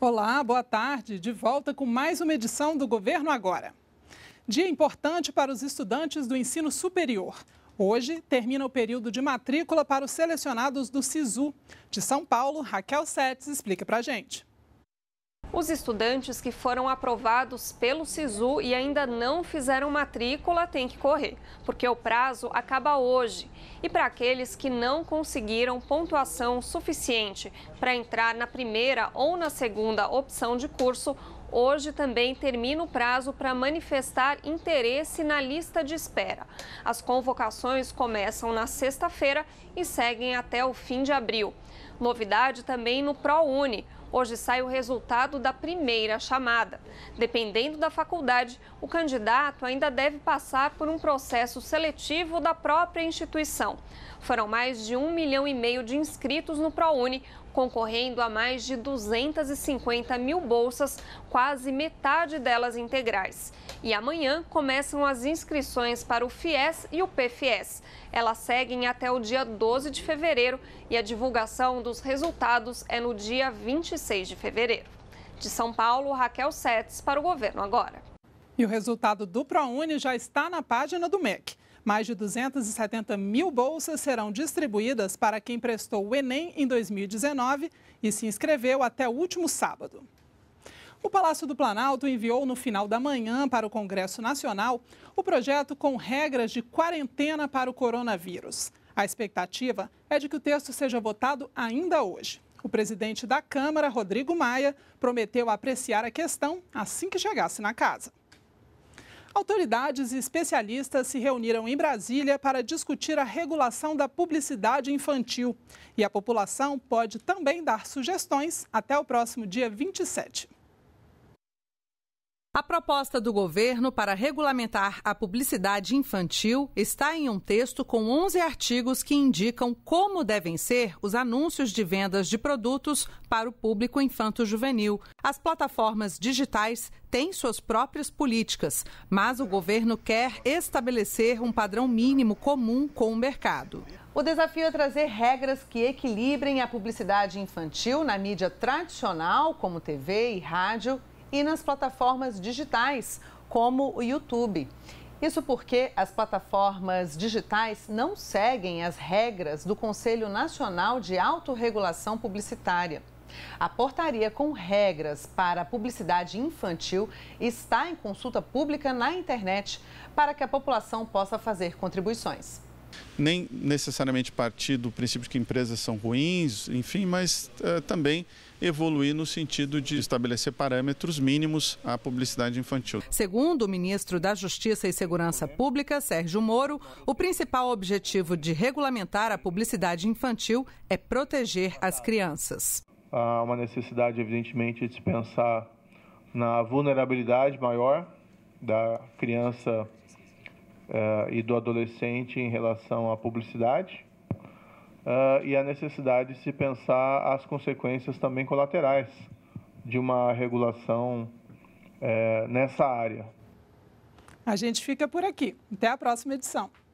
Olá, boa tarde. De volta com mais uma edição do Governo Agora. Dia importante para os estudantes do ensino superior. Hoje termina o período de matrícula para os selecionados do SISU. De São Paulo, Raquel Setes explica para gente. Os estudantes que foram aprovados pelo SISU e ainda não fizeram matrícula têm que correr, porque o prazo acaba hoje. E para aqueles que não conseguiram pontuação suficiente para entrar na primeira ou na segunda opção de curso, Hoje também termina o prazo para manifestar interesse na lista de espera. As convocações começam na sexta-feira e seguem até o fim de abril. Novidade também no ProUni. Hoje sai o resultado da primeira chamada. Dependendo da faculdade, o candidato ainda deve passar por um processo seletivo da própria instituição. Foram mais de um milhão e meio de inscritos no ProUni, concorrendo a mais de 250 mil bolsas, quase metade delas integrais. E amanhã começam as inscrições para o FIES e o PFIES. Elas seguem até o dia 12 de fevereiro e a divulgação dos resultados é no dia 26 de fevereiro. De São Paulo, Raquel Setes para o Governo Agora. E o resultado do ProUni já está na página do MEC. Mais de 270 mil bolsas serão distribuídas para quem prestou o Enem em 2019 e se inscreveu até o último sábado. O Palácio do Planalto enviou no final da manhã para o Congresso Nacional o projeto com regras de quarentena para o coronavírus. A expectativa é de que o texto seja votado ainda hoje. O presidente da Câmara, Rodrigo Maia, prometeu apreciar a questão assim que chegasse na casa. Autoridades e especialistas se reuniram em Brasília para discutir a regulação da publicidade infantil. E a população pode também dar sugestões até o próximo dia 27. A proposta do governo para regulamentar a publicidade infantil está em um texto com 11 artigos que indicam como devem ser os anúncios de vendas de produtos para o público infanto-juvenil. As plataformas digitais têm suas próprias políticas, mas o governo quer estabelecer um padrão mínimo comum com o mercado. O desafio é trazer regras que equilibrem a publicidade infantil na mídia tradicional, como TV e rádio, e nas plataformas digitais, como o YouTube. Isso porque as plataformas digitais não seguem as regras do Conselho Nacional de Autorregulação Publicitária. A portaria com regras para publicidade infantil está em consulta pública na internet para que a população possa fazer contribuições nem necessariamente partir do princípio de que empresas são ruins, enfim, mas eh, também evoluir no sentido de estabelecer parâmetros mínimos à publicidade infantil. Segundo o ministro da Justiça e Segurança Pública, Sérgio Moro, o principal objetivo de regulamentar a publicidade infantil é proteger as crianças. Há uma necessidade, evidentemente, de se pensar na vulnerabilidade maior da criança uh, e do adolescente em relação à publicidade uh, e a necessidade de se pensar as consequências também colaterais de uma regulação uh, nessa área. A gente fica por aqui. Até a próxima edição.